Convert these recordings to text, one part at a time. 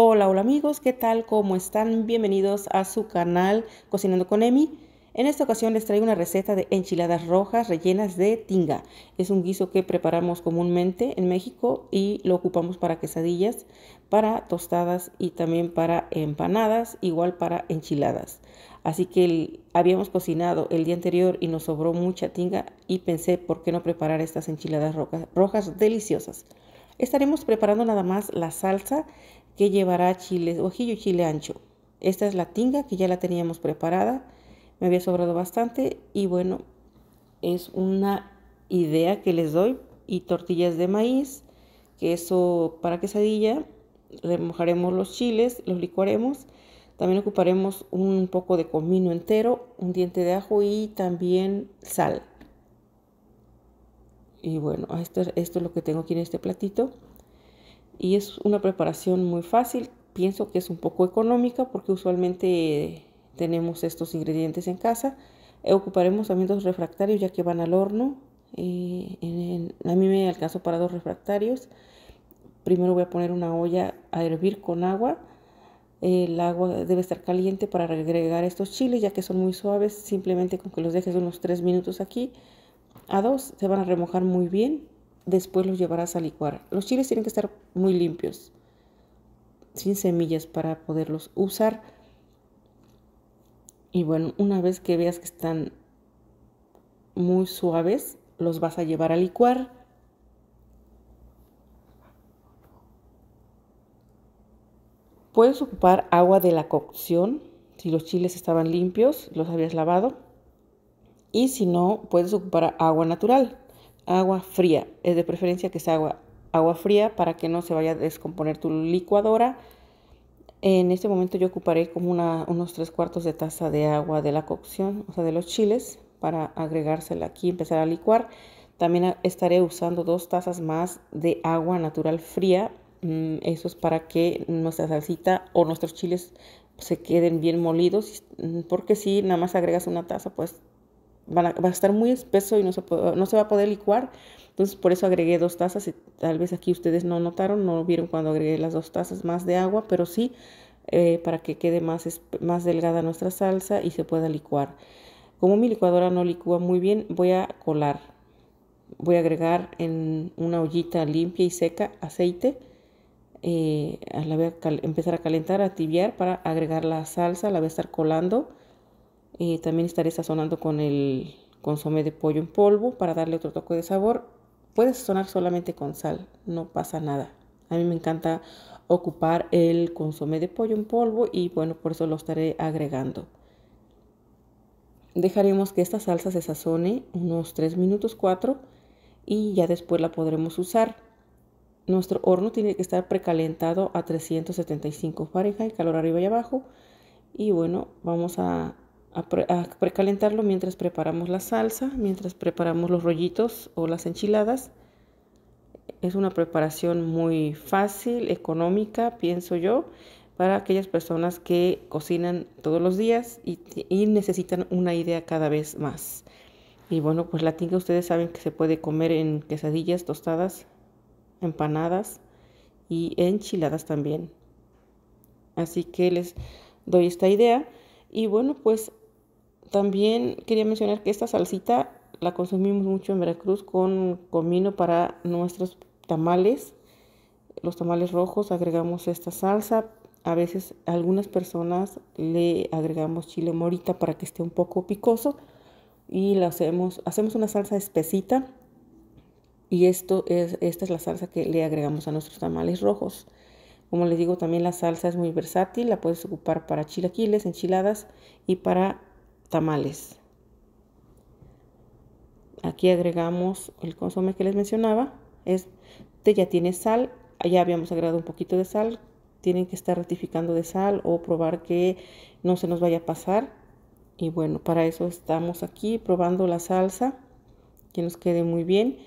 Hola, hola amigos, ¿qué tal? ¿Cómo están? Bienvenidos a su canal Cocinando con Emi. En esta ocasión les traigo una receta de enchiladas rojas rellenas de tinga. Es un guiso que preparamos comúnmente en México y lo ocupamos para quesadillas, para tostadas y también para empanadas, igual para enchiladas. Así que habíamos cocinado el día anterior y nos sobró mucha tinga y pensé por qué no preparar estas enchiladas rojas, rojas deliciosas. Estaremos preparando nada más la salsa que llevará chiles ojillo y chile ancho. Esta es la tinga que ya la teníamos preparada, me había sobrado bastante y bueno, es una idea que les doy y tortillas de maíz, queso para quesadilla, remojaremos los chiles, los licuaremos, también ocuparemos un poco de comino entero, un diente de ajo y también sal. Y bueno, esto, esto es lo que tengo aquí en este platito y es una preparación muy fácil. Pienso que es un poco económica porque usualmente tenemos estos ingredientes en casa. Eh, ocuparemos también dos refractarios ya que van al horno. Eh, en, a mí me alcanzó para dos refractarios. Primero voy a poner una olla a hervir con agua. El agua debe estar caliente para agregar estos chiles ya que son muy suaves. Simplemente con que los dejes unos 3 minutos aquí a dos se van a remojar muy bien después los llevarás a licuar. Los chiles tienen que estar muy limpios, sin semillas para poderlos usar. Y bueno, una vez que veas que están muy suaves, los vas a llevar a licuar. Puedes ocupar agua de la cocción si los chiles estaban limpios, los habías lavado. Y si no, puedes ocupar agua natural agua fría, es de preferencia que sea agua, agua fría para que no se vaya a descomponer tu licuadora. En este momento yo ocuparé como una, unos tres cuartos de taza de agua de la cocción, o sea, de los chiles, para agregársela aquí, empezar a licuar. También estaré usando dos tazas más de agua natural fría. Mm, eso es para que nuestra salsita o nuestros chiles se queden bien molidos, mm, porque si nada más agregas una taza, pues va a estar muy espeso y no se, va a poder licuar. Entonces por eso agregué dos tazas tal vez aquí ustedes no notaron, no vieron cuando agregué las dos tazas más de agua, pero sí eh, para que quede más, más delgada nuestra salsa y se pueda licuar. Como mi licuadora no licúa muy bien, voy a colar. Voy a agregar en una ollita limpia y seca aceite. Eh, la voy a empezar a calentar, a tibiar para agregar la salsa. La voy a estar colando eh, también estaré sazonando con el consomé de pollo en polvo para darle otro toque de sabor. Puedes sazonar solamente con sal, no pasa nada. A mí me encanta ocupar el consomé de pollo en polvo y bueno, por eso lo estaré agregando. Dejaremos que esta salsa se sazone unos 3 minutos 4 y ya después la podremos usar. Nuestro horno tiene que estar precalentado a 375 Fahrenheit, calor arriba y abajo. Y bueno, vamos a precalentarlo mientras preparamos la salsa, mientras preparamos los rollitos o las enchiladas. Es una preparación muy fácil, económica, pienso yo, para aquellas personas que cocinan todos los días y, necesitan una idea cada vez más. Y bueno, pues la tinga ustedes saben que se puede comer en quesadillas, tostadas, empanadas y enchiladas también. Así que les doy esta idea. Y bueno, pues también quería mencionar que esta salsita la consumimos mucho en Veracruz con comino para nuestros tamales. Los tamales rojos agregamos esta salsa. A veces algunas personas le agregamos chile morita para que esté un poco picoso y la hacemos hacemos una salsa espesita y esto es esta es la salsa que le agregamos a nuestros tamales rojos. Como les digo, también la salsa es muy versátil, la puedes ocupar para chilaquiles, enchiladas y para tamales. Aquí agregamos el consome que les mencionaba. Este ya tiene sal, ya habíamos agregado un poquito de sal. Tienen que estar rectificando de sal o probar que no se nos vaya a pasar. Y bueno, para eso estamos aquí probando la salsa, que nos quede muy bien.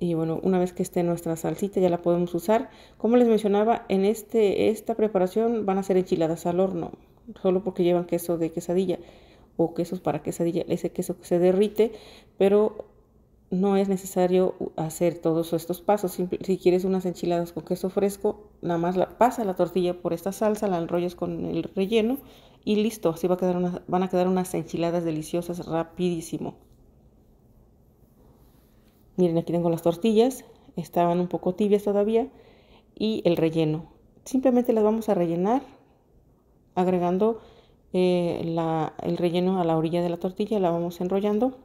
Y bueno, una vez que esté nuestra salsita ya la podemos usar. Como les mencionaba, en este, esta preparación van a ser enchiladas al horno solo porque llevan queso de quesadilla o quesos para quesadilla, ese queso que se derrite, pero no es necesario hacer todos estos pasos. Si, quieres unas enchiladas con queso fresco, nada más la, pasa la tortilla por esta salsa, la enrollas con el relleno y listo. Así va a quedar van a quedar unas enchiladas deliciosas rapidísimo. Miren, aquí tengo las tortillas, estaban un poco tibias todavía, y el relleno. Simplemente las vamos a rellenar agregando eh, el relleno a la orilla de la tortilla, la vamos enrollando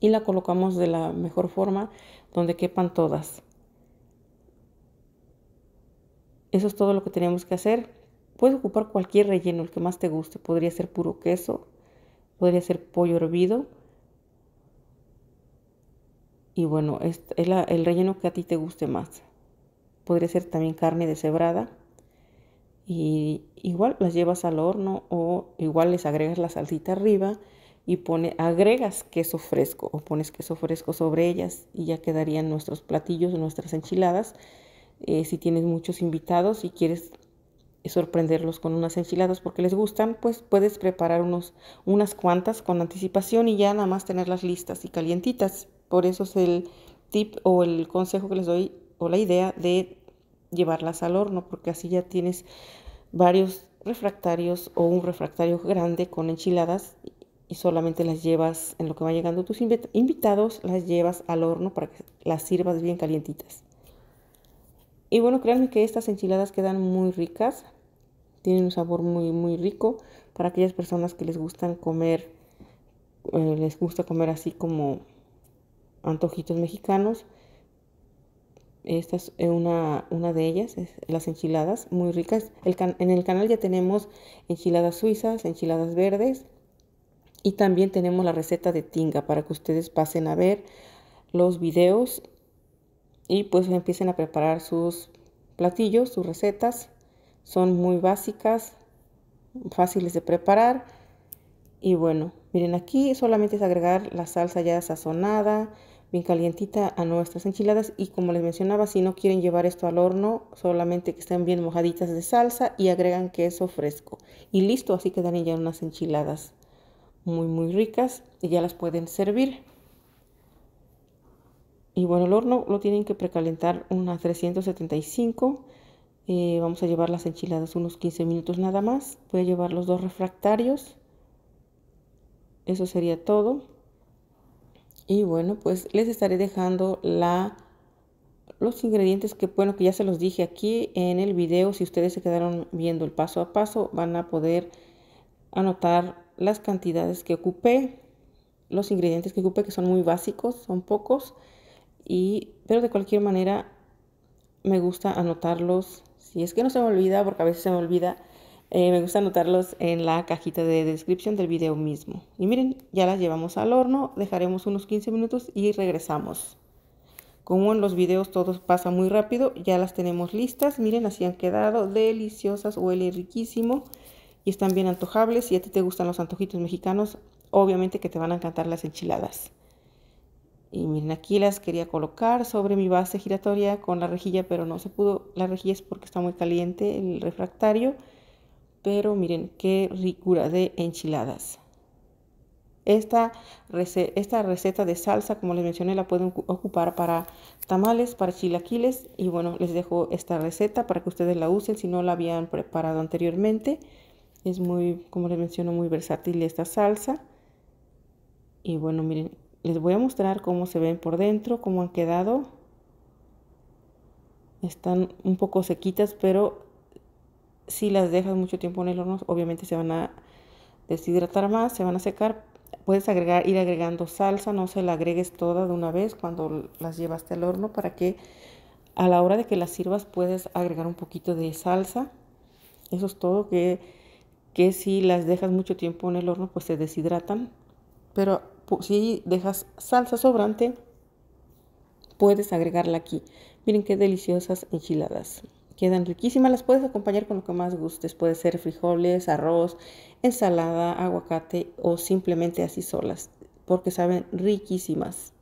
y la colocamos de la mejor forma donde quepan todas. Eso es todo lo que tenemos que hacer. Puedes ocupar cualquier relleno, el que más te guste. Podría ser puro queso, podría ser pollo hervido. Y bueno, este, es, el relleno que a ti te guste más. Podría ser también carne deshebrada y igual las llevas al horno o igual les agregas la salsita arriba y pone, agregas queso fresco o pones queso fresco sobre ellas y ya quedarían nuestros platillos, nuestras enchiladas. Eh, si tienes muchos invitados y quieres sorprenderlos con unas enchiladas porque les gustan, pues puedes preparar unos, unas cuantas con anticipación y ya nada más tenerlas listas y calientitas. Por eso es el tip o el consejo que les doy o la idea de llevarlas al horno, porque así ya tienes varios refractarios o un refractario grande con enchiladas y solamente las llevas en lo que van llegando tus invitados, las llevas al horno para que las sirvas bien calientitas. Y bueno, créanme que estas enchiladas quedan muy ricas, tienen un sabor muy muy rico para aquellas personas que les gustan comer eh, les gusta comer así como antojitos mexicanos esta es eh, una, de ellas, las enchiladas, muy ricas. en el canal ya tenemos enchiladas suizas, enchiladas verdes y también tenemos la receta de tinga para que ustedes pasen a ver los videos y pues empiecen a preparar sus platillos, sus recetas. Son muy básicas, fáciles de preparar. Y bueno, miren aquí solamente es agregar la salsa ya sazonada, bien calientita a nuestras enchiladas y como les mencionaba si no quieren llevar esto al horno solamente que estén bien mojaditas de salsa y agregan queso fresco y listo así quedan ya unas enchiladas muy muy ricas y ya las pueden servir y bueno el horno lo tienen que precalentar unas 375 eh, vamos a llevar las enchiladas unos 15 minutos nada más voy a llevar los dos refractarios eso sería todo y bueno, pues les estaré dejando la, los ingredientes que, bueno, que ya se los dije aquí en el video. Si ustedes se quedaron viendo el paso a paso, van a poder anotar las cantidades que ocupé, los ingredientes que ocupé, que son muy básicos, son pocos. Y, pero de cualquier manera, me gusta anotarlos. Si es que no se me olvida, porque a veces se me olvida eh, me gusta anotarlos en la cajita de descripción del video mismo. Y miren, ya las llevamos al horno, dejaremos unos 15 minutos y regresamos. Como en los videos todo pasa muy rápido, ya las tenemos listas. Miren, así han quedado deliciosas, huele riquísimo y están bien antojables. Si a ti te gustan los antojitos mexicanos, obviamente que te van a encantar las enchiladas. Y miren, aquí las quería colocar sobre mi base giratoria con la rejilla, pero no se pudo. La rejilla es porque está muy caliente el refractario pero miren qué ricura de enchiladas. Esta, esta receta de salsa, como les mencioné, la pueden ocupar para tamales, para chilaquiles. Y bueno, les dejo esta receta para que ustedes la usen si no la habían preparado anteriormente. Es muy, como les menciono, muy versátil esta salsa. Y bueno, miren, les voy a mostrar cómo se ven por dentro, cómo han quedado. Están un poco sequitas, pero si las dejas mucho tiempo en el horno, obviamente se van a deshidratar más, se van a secar. Puedes agregar, ir agregando salsa, no se la agregues toda de una vez cuando las llevaste al horno para que a la hora de que las sirvas puedes agregar un poquito de salsa. Eso es todo, que, si las dejas mucho tiempo en el horno pues se deshidratan. Pero si dejas salsa sobrante, puedes agregarla aquí. Miren qué deliciosas enchiladas. Quedan riquísimas, las puedes acompañar con lo que más gustes. Puede ser frijoles, arroz, ensalada, aguacate o simplemente así solas, porque saben riquísimas.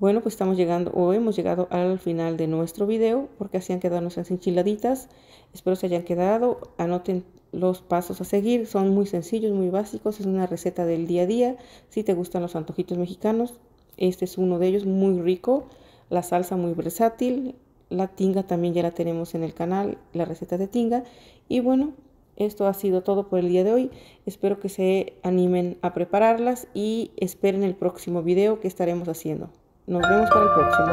Bueno, pues estamos llegando o hemos llegado al final de nuestro video porque así han quedado nuestras enchiladitas. Espero se hayan quedado. Anoten los pasos a seguir. Son muy sencillos, muy básicos. Es una receta del día a día. Si te gustan los antojitos mexicanos, este es uno de ellos muy rico. La salsa muy versátil la tinga también ya la tenemos en el canal, la receta de tinga. Y bueno, esto ha sido todo por el día de hoy. Espero que se animen a prepararlas y esperen el próximo video que estaremos haciendo. Nos vemos para el próximo.